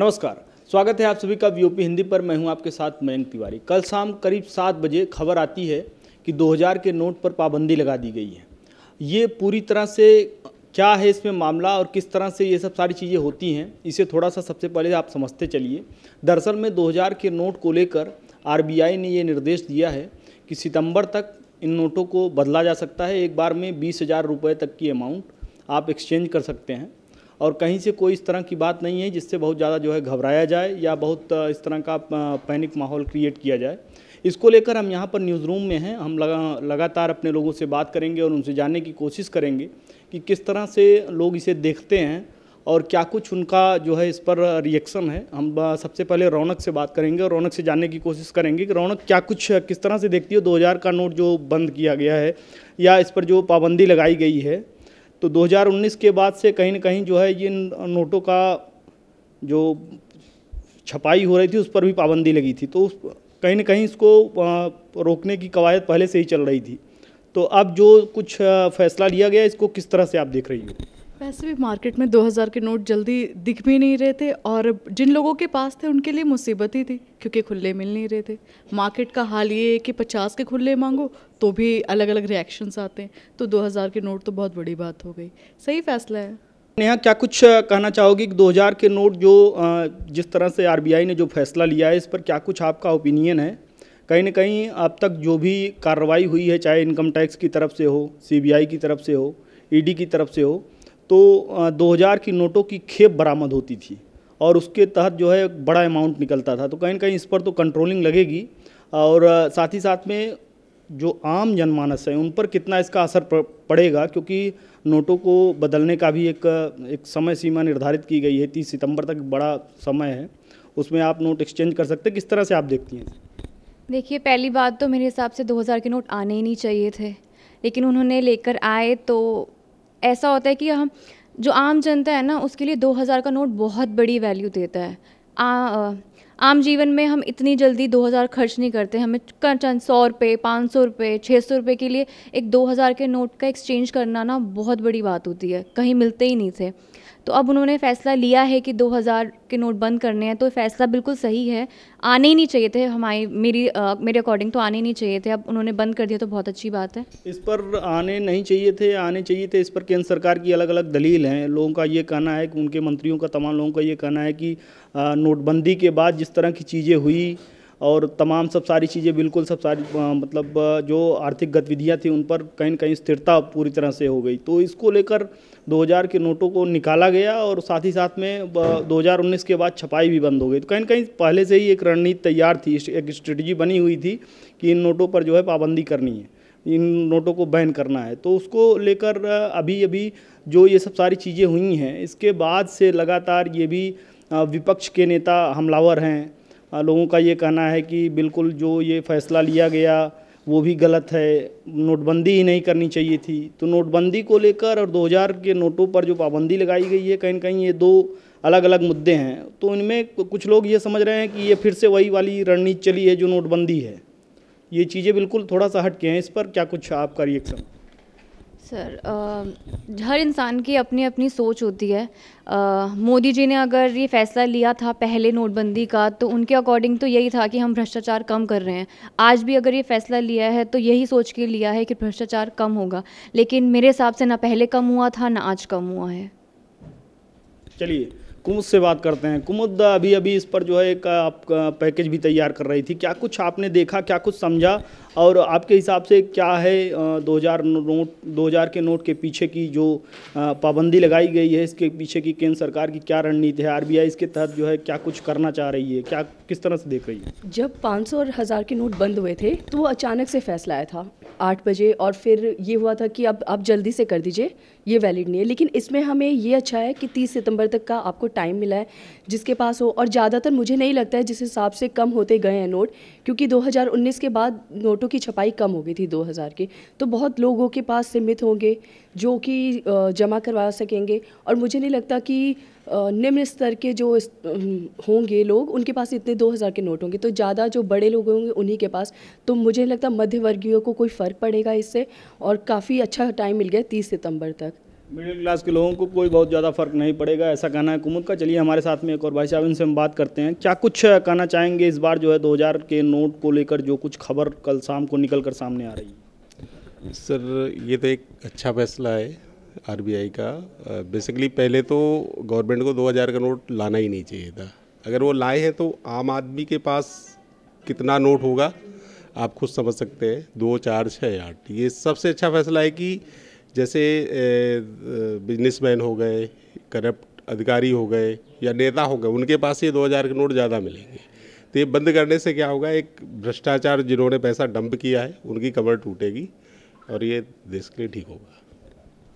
नमस्कार स्वागत है आप सभी का वीओपी हिंदी पर मैं हूं आपके साथ मयंक तिवारी कल शाम करीब सात बजे खबर आती है कि 2000 के नोट पर पाबंदी लगा दी गई है ये पूरी तरह से क्या है इसमें मामला और किस तरह से ये सब सारी चीज़ें होती हैं इसे थोड़ा सा सबसे पहले आप समझते चलिए दरअसल में दो के नोट को लेकर आर ने ये निर्देश दिया है कि सितंबर तक इन नोटों को बदला जा सकता है एक बार में बीस हज़ार रुपये तक की अमाउंट आप एक्सचेंज कर सकते हैं और कहीं से कोई इस तरह की बात नहीं है जिससे बहुत ज़्यादा जो है घबराया जाए या बहुत इस तरह का पैनिक माहौल क्रिएट किया जाए इसको लेकर हम यहाँ पर न्यूज़ रूम में हैं हम लगा लगातार अपने लोगों से बात करेंगे और उनसे जानने की कोशिश करेंगे कि किस तरह से लोग इसे देखते हैं और क्या कुछ उनका जो है इस पर रिएक्शन है हम सबसे पहले रौनक से बात करेंगे और रौनक से जानने की कोशिश करेंगे कि रौनक क्या कुछ किस तरह से देखती है 2000 का नोट जो बंद किया गया है या इस पर जो पाबंदी लगाई गई है तो 2019 के बाद से कहीं ना कहीं जो है ये नोटों का जो छपाई हो रही थी उस पर भी पाबंदी लगी थी तो उस कहीं ना कहीं इसको रोकने की कवायद पहले से ही चल रही थी तो अब जो कुछ फैसला लिया गया इसको किस तरह से आप देख रही हो वैसे भी मार्केट में 2000 के नोट जल्दी दिख भी नहीं रहे थे और जिन लोगों के पास थे उनके लिए मुसीबत ही थी क्योंकि खुले मिल नहीं रहे थे मार्केट का हाल ये है कि 50 के खुले मांगो तो भी अलग अलग रिएक्शंस आते हैं तो 2000 के नोट तो बहुत बड़ी बात हो गई सही फैसला है नेहा क्या कुछ कहना चाहोगी कि हज़ार के नोट जो जिस तरह से आर ने जो फैसला लिया है इस पर क्या कुछ आपका ओपिनियन है कहीं ना कहीं अब तक जो भी कार्रवाई हुई है चाहे इनकम टैक्स की तरफ से हो सी की तरफ से हो ई e की तरफ से हो तो 2000 की नोटों की खेप बरामद होती थी और उसके तहत जो है बड़ा अमाउंट निकलता था तो कहीं ना कहीं इस पर तो कंट्रोलिंग लगेगी और साथ ही साथ में जो आम जनमानस है उन पर कितना इसका असर पड़ेगा क्योंकि नोटों को बदलने का भी एक एक समय सीमा निर्धारित की गई है तीस सितंबर तक बड़ा समय है उसमें आप नोट एक्सचेंज कर सकते हैं किस तरह से आप देखती हैं देखिए पहली बात तो मेरे हिसाब से 2000 के नोट आने ही नहीं चाहिए थे लेकिन उन्होंने लेकर आए तो ऐसा होता है कि हम जो आम जनता है ना उसके लिए दो हज़ार का नोट बहुत बड़ी वैल्यू देता है आम जीवन में हम इतनी जल्दी 2000 खर्च नहीं करते हमें चंद सौ रुपये पाँच सौ रुपये छः सौ रुपये के लिए एक 2000 के नोट का एक्सचेंज करना ना बहुत बड़ी बात होती है कहीं मिलते ही नहीं थे तो अब उन्होंने फ़ैसला लिया है कि 2000 के नोट बंद करने हैं तो फ़ैसला बिल्कुल सही है आने ही नहीं चाहिए थे हमारी मेरी आ, मेरे अकॉर्डिंग तो आने नहीं चाहिए थे अब उन्होंने बंद कर दिया तो बहुत अच्छी बात है इस पर आने नहीं चाहिए थे आने चाहिए थे इस पर केंद्र सरकार की अलग अलग दलील हैं लोगों का ये कहना है कि उनके मंत्रियों का तमाम लोगों का ये कहना है कि नोटबंदी के बाद जिस तरह की चीज़ें हुई और तमाम सब सारी चीज़ें बिल्कुल सब सारी मतलब जो आर्थिक गतिविधियां थी उन पर कहीं कहीं स्थिरता पूरी तरह से हो गई तो इसको लेकर 2000 के नोटों को निकाला गया और साथ ही साथ में 2019 के बाद छपाई भी बंद हो गई तो कहीं ना कहीं पहले से ही एक रणनीति तैयार थी एक स्ट्रेटजी बनी हुई थी कि इन नोटों पर जो है पाबंदी करनी है इन नोटों को बैन करना है तो उसको लेकर अभी अभी जो ये सब सारी चीज़ें हुई हैं इसके बाद से लगातार ये भी विपक्ष के नेता हमलावर हैं लोगों का ये कहना है कि बिल्कुल जो ये फैसला लिया गया वो भी गलत है नोटबंदी ही नहीं करनी चाहिए थी तो नोटबंदी को लेकर और 2000 के नोटों पर जो पाबंदी लगाई गई है कहीं कहीं ये दो अलग अलग मुद्दे हैं तो इनमें कुछ लोग ये समझ रहे हैं कि ये फिर से वही वाली रणनीति चली है जो नोटबंदी है ये चीज़ें बिल्कुल थोड़ा सा हटके हैं इस पर क्या कुछ आपका रिएक्शन सर हर इंसान की अपनी अपनी सोच होती है मोदी जी ने अगर ये फैसला लिया था पहले नोटबंदी का तो उनके अकॉर्डिंग तो यही था कि हम भ्रष्टाचार कम कर रहे हैं आज भी अगर ये फैसला लिया है तो यही सोच के लिया है कि भ्रष्टाचार कम होगा लेकिन मेरे हिसाब से ना पहले कम हुआ था ना आज कम हुआ है चलिए कुमुद से बात करते हैं कुमुद अभी अभी इस पर जो है एक आप पैकेज भी तैयार कर रही थी क्या कुछ आपने देखा क्या कुछ समझा और आपके हिसाब से क्या है 2000 नोट 2000 के नोट के पीछे की जो पाबंदी लगाई गई है इसके पीछे की केंद्र सरकार की क्या रणनीति है आरबीआई इसके तहत जो है क्या कुछ करना चाह रही है क्या किस तरह से देख रही है जब पाँच और हज़ार के नोट बंद हुए थे तो वो अचानक से फैसला आया था आठ बजे और फिर ये हुआ था कि अब आप जल्दी से कर दीजिए ये वैलिड नहीं है लेकिन इसमें हमें ये अच्छा है कि तीस सितम्बर तक का आपको टाइम मिला है जिसके पास हो और ज़्यादातर मुझे नहीं लगता है जिस हिसाब से कम होते गए हैं नोट क्योंकि 2019 के बाद नोटों की छपाई कम हो गई थी 2000 की तो बहुत लोगों के पास सीमित होंगे जो कि जमा करवा सकेंगे और मुझे नहीं लगता कि निम्न स्तर के जो होंगे लोग उनके पास इतने 2000 के नोट होंगे तो ज़्यादा जो बड़े लोग होंगे उन्हीं के पास तो मुझे नहीं लगता मध्यवर्गीयों को कोई फ़र्क पड़ेगा इससे और काफ़ी अच्छा टाइम मिल गया तीस सितंबर तक मिडिल क्लास के लोगों को कोई बहुत ज़्यादा फर्क नहीं पड़ेगा ऐसा कहना है कुमुद का चलिए हमारे साथ में एक और भाई साहब इनसे हम बात करते हैं क्या कुछ कहना चाहेंगे इस बार जो है 2000 के नोट को लेकर जो कुछ खबर कल शाम को निकल कर सामने आ रही है सर ये तो एक अच्छा फैसला है आरबीआई का बेसिकली पहले तो गवर्नमेंट को दो का नोट लाना ही नहीं चाहिए था अगर वो लाए हैं तो आम आदमी के पास कितना नोट होगा आप खुद समझ सकते हैं दो चार छः आठ ये सबसे अच्छा फैसला है कि जैसे बिजनेसमैन हो गए करप्ट अधिकारी हो गए या नेता हो गए उनके पास ये 2000 के नोट ज़्यादा मिलेंगे तो ये बंद करने से क्या होगा एक भ्रष्टाचार जिन्होंने पैसा डंप किया है उनकी कमर टूटेगी और ये देश के लिए ठीक होगा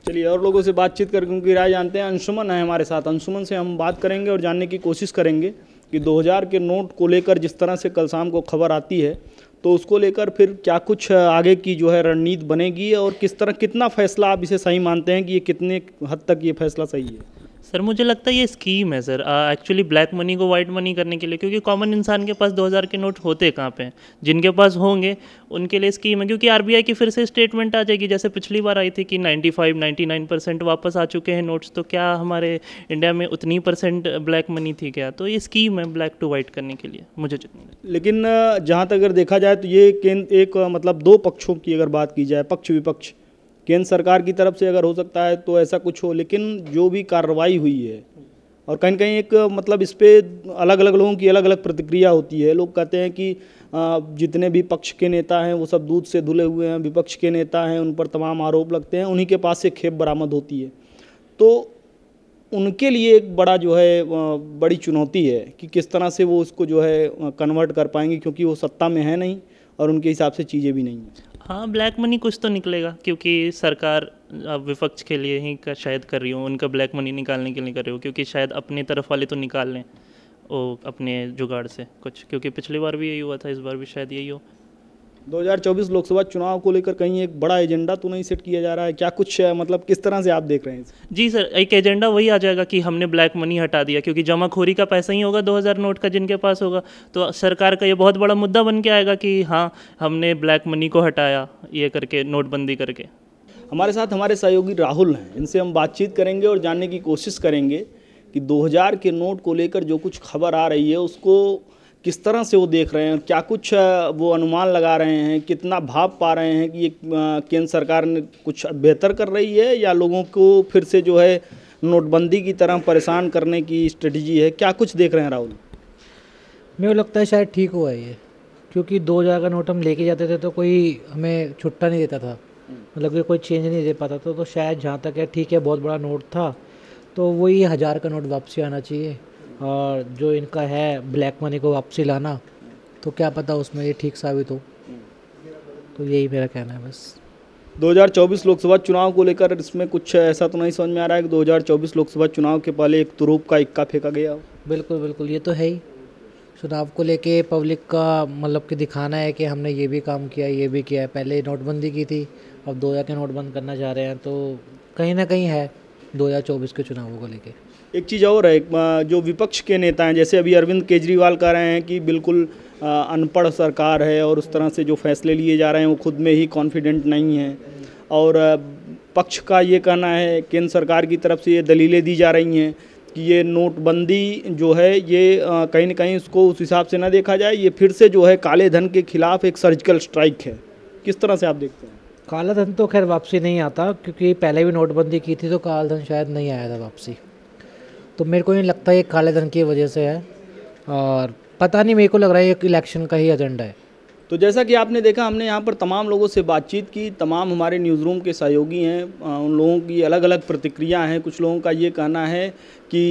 चलिए और लोगों से बातचीत करके क्योंकि राय जानते हैं अंशुमन है हमारे साथ अंशुमन से हम बात करेंगे और जानने की कोशिश करेंगे कि 2000 के नोट को लेकर जिस तरह से कल शाम को खबर आती है तो उसको लेकर फिर क्या कुछ आगे की जो है रणनीति बनेगी और किस तरह कितना फैसला आप इसे सही मानते हैं कि ये कितने हद तक ये फैसला सही है सर मुझे लगता है ये स्कीम है सर एक्चुअली ब्लैक मनी को वाइट मनी करने के लिए क्योंकि कॉमन इंसान के पास 2000 के नोट होते कहाँ पे जिनके पास होंगे उनके लिए स्कीम है क्योंकि आरबीआई की फिर से स्टेटमेंट आ जाएगी जैसे पिछली बार आई थी कि 95 99 परसेंट वापस आ चुके हैं नोट्स तो क्या हमारे इंडिया में उतनी परसेंट ब्लैक मनी थी क्या तो ये स्कीम है ब्लैक टू वाइट करने के लिए मुझे लेकिन जहाँ तक अगर देखा जाए तो ये केंद्र एक मतलब दो पक्षों की अगर बात की जाए पक्ष विपक्ष केंद्र सरकार की तरफ से अगर हो सकता है तो ऐसा कुछ हो लेकिन जो भी कार्रवाई हुई है और कहीं कहीं एक मतलब इस पर अलग अलग लोगों की अलग अलग प्रतिक्रिया होती है लोग कहते हैं कि जितने भी पक्ष के नेता हैं वो सब दूध से धुले हुए हैं विपक्ष के नेता हैं उन पर तमाम आरोप लगते हैं उन्हीं के पास से खेप बरामद होती है तो उनके लिए एक बड़ा जो है बड़ी चुनौती है कि किस तरह से वो उसको जो है कन्वर्ट कर पाएंगे क्योंकि वो सत्ता में है नहीं और उनके हिसाब से चीज़ें भी नहीं हैं हाँ ब्लैक मनी कुछ तो निकलेगा क्योंकि सरकार अब विपक्ष के लिए ही कर, शायद कर रही हो उनका ब्लैक मनी निकालने के लिए कर रही हो क्योंकि शायद अपनी तरफ वाले तो निकाल लें ओ, अपने जुगाड़ से कुछ क्योंकि पिछली बार भी यही हुआ था इस बार भी शायद यही हो 2024 लोकसभा चुनाव को लेकर कहीं एक बड़ा एजेंडा तो नहीं सेट किया जा रहा है क्या कुछ है मतलब किस तरह से आप देख रहे हैं जी सर एक एजेंडा वही आ जाएगा कि हमने ब्लैक मनी हटा दिया क्योंकि जमाखोरी का पैसा ही होगा 2000 नोट का जिनके पास होगा तो सरकार का ये बहुत बड़ा मुद्दा बन के आएगा कि हाँ हमने ब्लैक मनी को हटाया ये करके नोटबंदी करके हमारे साथ हमारे सहयोगी राहुल हैं इनसे हम बातचीत करेंगे और जानने की कोशिश करेंगे कि दो के नोट को लेकर जो कुछ खबर आ रही है उसको किस तरह से वो देख रहे हैं क्या कुछ वो अनुमान लगा रहे हैं कितना भाव पा रहे हैं कि ये केंद्र सरकार ने कुछ बेहतर कर रही है या लोगों को फिर से जो है नोटबंदी की तरह परेशान करने की स्ट्रेटजी है क्या कुछ देख रहे हैं राहुल मेरे लगता है शायद ठीक हुआ ये क्योंकि दो हज़ार का नोट हम लेके जाते थे तो कोई हमें छुट्टा नहीं देता था मतलब कि कोई चेंज नहीं दे पाता था तो शायद जहाँ तक है ठीक है बहुत बड़ा नोट था तो वही हज़ार का नोट वापसी आना चाहिए और जो इनका है ब्लैक मनी को वापसी लाना तो क्या पता उसमें ये ठीक साबित हो तो यही मेरा कहना है बस 2024 लोकसभा चुनाव को लेकर इसमें कुछ ऐसा तो नहीं समझ में आ रहा है कि 2024 लोकसभा चुनाव के पहले एक तुरूप का इक्का फेंका गया बिल्कुल बिल्कुल ये तो है ही चुनाव को लेके पब्लिक का मतलब कि दिखाना है कि हमने ये भी काम किया ये भी किया है पहले नोटबंदी की थी अब दो हज़ार के नोट बंद करना चाह रहे हैं तो कहीं ना कहीं है दो के चुनावों को लेकर एक चीज़ और है जो विपक्ष के नेता हैं जैसे अभी अरविंद केजरीवाल कह रहे हैं कि बिल्कुल अनपढ़ सरकार है और उस तरह से जो फैसले लिए जा रहे हैं वो खुद में ही कॉन्फिडेंट नहीं है और पक्ष का ये कहना है केंद्र सरकार की तरफ से ये दलीलें दी जा रही हैं कि ये नोटबंदी जो है ये कहीं ना कहीं उसको उस हिसाब से ना देखा जाए ये फिर से जो है काले धन के खिलाफ एक सर्जिकल स्ट्राइक है किस तरह से आप देखते हैं काला धन तो खैर वापसी नहीं आता क्योंकि पहले भी नोटबंदी की थी तो काला धन शायद नहीं आया था वापसी तो मेरे को नहीं लगता ये काले धन की वजह से है और पता नहीं मेरे को लग रहा है ये इलेक्शन का ही एजेंडा है तो जैसा कि आपने देखा हमने यहाँ पर तमाम लोगों से बातचीत की तमाम हमारे न्यूज़ रूम के सहयोगी हैं उन लोगों की अलग अलग प्रतिक्रिया हैं कुछ लोगों का ये कहना है कि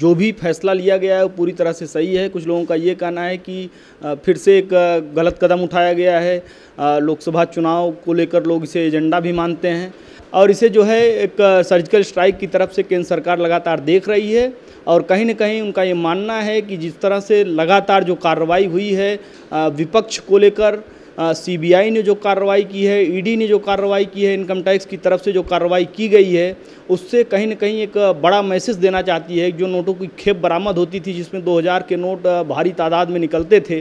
जो भी फैसला लिया गया है वो पूरी तरह से सही है कुछ लोगों का ये कहना है कि फिर से एक गलत कदम उठाया गया है लोकसभा चुनाव को लेकर लोग इसे एजेंडा भी मानते हैं और इसे जो है एक सर्जिकल स्ट्राइक की तरफ से केंद्र सरकार लगातार देख रही है और कहीं ना कहीं उनका ये मानना है कि जिस तरह से लगातार जो कार्रवाई हुई है विपक्ष को लेकर सीबीआई ने जो कार्रवाई की है ईडी e ने जो कार्रवाई की है इनकम टैक्स की तरफ से जो कार्रवाई की गई है उससे कहीं ना कहीं एक बड़ा मैसेज देना चाहती है जो नोटों की खेप बरामद होती थी जिसमें 2000 के नोट भारी तादाद में निकलते थे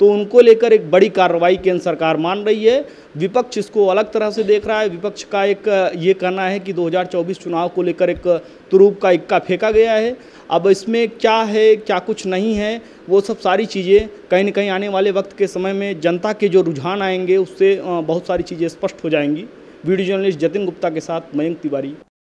तो उनको लेकर एक बड़ी कार्रवाई केंद्र सरकार मान रही है विपक्ष इसको अलग तरह से देख रहा है विपक्ष का एक ये कहना है कि 2024 चुनाव को लेकर एक तुरूप का इक्का फेंका गया है अब इसमें क्या है क्या कुछ नहीं है वो सब सारी चीज़ें कहीं ना कहीं आने वाले वक्त के समय में जनता के जो रुझान आएंगे उससे बहुत सारी चीज़ें स्पष्ट हो जाएंगी वीडियो जर्नलिस्ट जतिन गुप्ता के साथ मयंक तिवारी